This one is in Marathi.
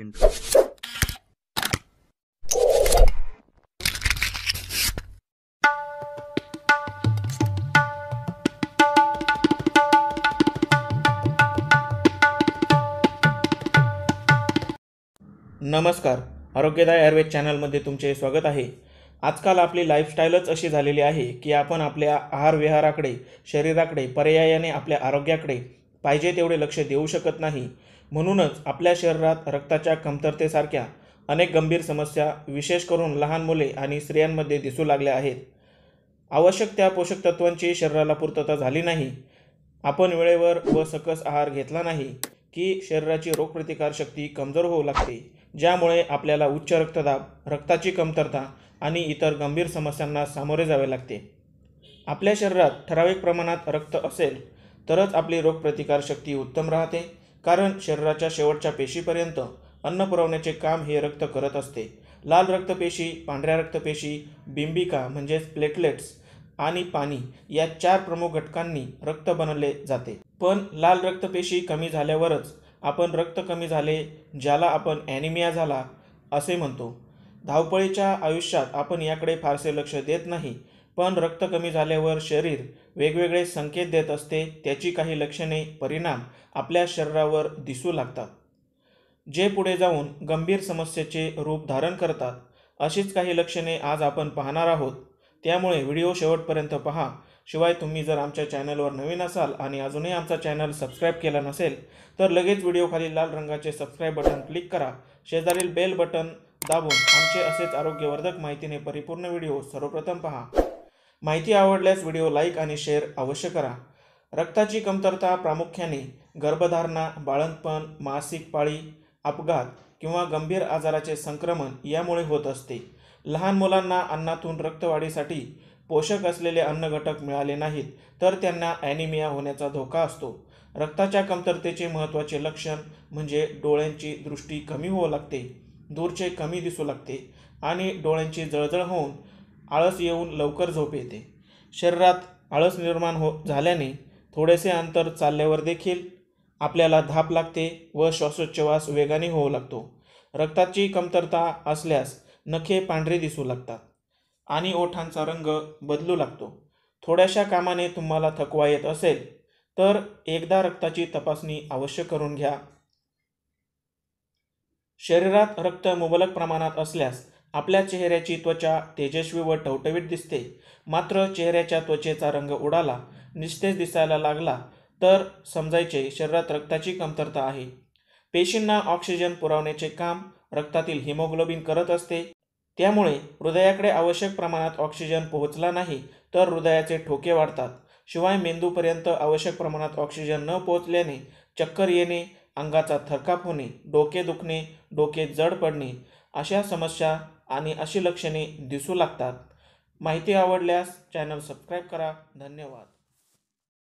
नमस्कार आरोग्यदाय आयुर्वेद मध्ये तुमचे स्वागत आहे आजकाल आपली लाईफस्टाईलच अशी झालेली आहे की आपण आपल्या आहार विहाराकडे शरीराकडे पर्यायाने आपल्या आरोग्याकडे पाहिजे तेवढे लक्ष देऊ शकत नाही म्हणूनच आपल्या शरीरात रक्ताच्या कमतरतेसारख्या अनेक गंभीर समस्या विशेष करून लहान मुले आणि स्त्रियांमध्ये दिसू लागल्या आहेत आवश्यक त्या पोषक तत्वांची शरीराला पूर्तता झाली नाही आपण वेळेवर व सकस आहार घेतला नाही की शरीराची रोगप्रतिकारशक्ती कमजोर होऊ लागते ज्यामुळे आपल्याला उच्च रक्तदाब रक्ताची कमतरता आणि इतर गंभीर समस्यांना सामोरे जावे लागते आपल्या शरीरात ठराविक प्रमाणात रक्त असेल तरच आपली रोगप्रतिकारशक्ती उत्तम राहते कारण शरीराच्या शेवटच्या पेशीपर्यंत अन्न पुरवण्याचे काम हे रक्त करत असते लाल रक्तपेशी पांढऱ्या रक्तपेशी बिंबिका म्हणजेच प्लेटलेट्स आणि पाणी या चार प्रमुख घटकांनी रक्त बनवले जाते पण लाल रक्तपेशी कमी झाल्यावरच आपण रक्त कमी झाले ज्याला आपण ॲनिमिया झाला असे म्हणतो धावपळीच्या आयुष्यात आपण याकडे फारसे लक्ष देत नाही पण रक्त कमी झाल्यावर शरीर वेगवेगळे संकेत देत असते त्याची काही लक्षणे परिणाम आपल्या शरीरावर दिसू लागतात जे पुढे जाऊन गंभीर समस्येचे रूप धारण करतात अशीच काही लक्षणे आज आपण पाहणार आहोत त्यामुळे व्हिडिओ शेवटपर्यंत पहा शिवाय तुम्ही जर आमच्या चॅनलवर नवीन असाल आणि अजूनही आमचा चॅनल सबस्क्राईब केला नसेल तर लगेच व्हिडिओखाली लाल रंगाचे सबस्क्राईब बटन क्लिक करा शेजारील बेल बटन दाबून आमचे असेच आरोग्यवर्धक माहितीने परिपूर्ण व्हिडिओ सर्वप्रथम पहा माहिती आवडल्यास व्हिडिओ लाईक आणि शेअर अवश्य करा रक्ताची कमतरता प्रामुख्याने गर्भधारणा बाळंतपण मासिक पाळी अपघात किंवा गंभीर आजाराचे संक्रमण यामुळे होत असते लहान मुलांना अन्नातून रक्तवाढीसाठी पोषक असलेले अन्न घटक मिळाले नाहीत तर त्यांना ॲनिमिया होण्याचा धोका असतो रक्ताच्या कमतरतेचे महत्त्वाचे लक्षण म्हणजे डोळ्यांची दृष्टी कमी होऊ लागते दूरचे कमी दिसू लागते आणि डोळ्यांची जळजळ होऊन आळस येऊन लवकर झोप येते शरीरात आळस निर्माण हो झाल्याने थोडेसे अंतर चालल्यावर देखील आपल्याला धाप लागते व श्वासोच्छवास वेगाने होऊ लागतो रक्ताची कमतरता असल्यास नखे पांढरे दिसू लागतात आणि ओठांचा रंग बदलू लागतो थोड्याशा कामाने तुम्हाला थकवा येत असेल तर एकदा रक्ताची तपासणी अवश्य करून घ्या शरीरात रक्त मुबलक प्रमाणात असल्यास आपल्या चेहऱ्याची त्वचा तेजस्वी व टवटवीत दिसते मात्र चेहऱ्याच्या त्वचेचा रंग उडाला निस्तेज दिसायला लागला तर समजायचे शरीरात रक्ताची कमतरता आहे पेशींना ऑक्सिजन पुरवण्याचे काम रक्तातील हिमोग्लोबिन करत असते त्यामुळे हृदयाकडे आवश्यक प्रमाणात ऑक्सिजन पोहोचला नाही तर हृदयाचे ठोके वाढतात शिवाय मेंदूपर्यंत आवश्यक प्रमाणात ऑक्सिजन न पोहोचल्याने चक्कर येणे अंगाचा थरकाप होणे डोके दुखणे डोके जड पडणे अशा समस्या आणि अशी लक्षणे दिसू लागतात माहिती आवडल्यास चॅनल सबस्क्राईब करा धन्यवाद